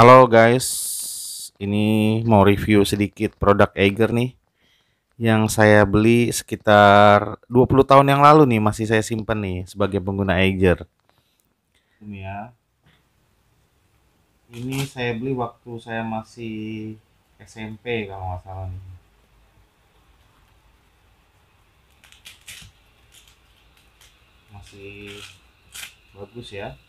Halo guys, ini mau review sedikit produk Eiger nih yang saya beli sekitar 20 tahun yang lalu nih masih saya simpen nih sebagai pengguna Eiger. Ini ya. Ini saya beli waktu saya masih SMP kalau nggak salah nih. Masih bagus ya.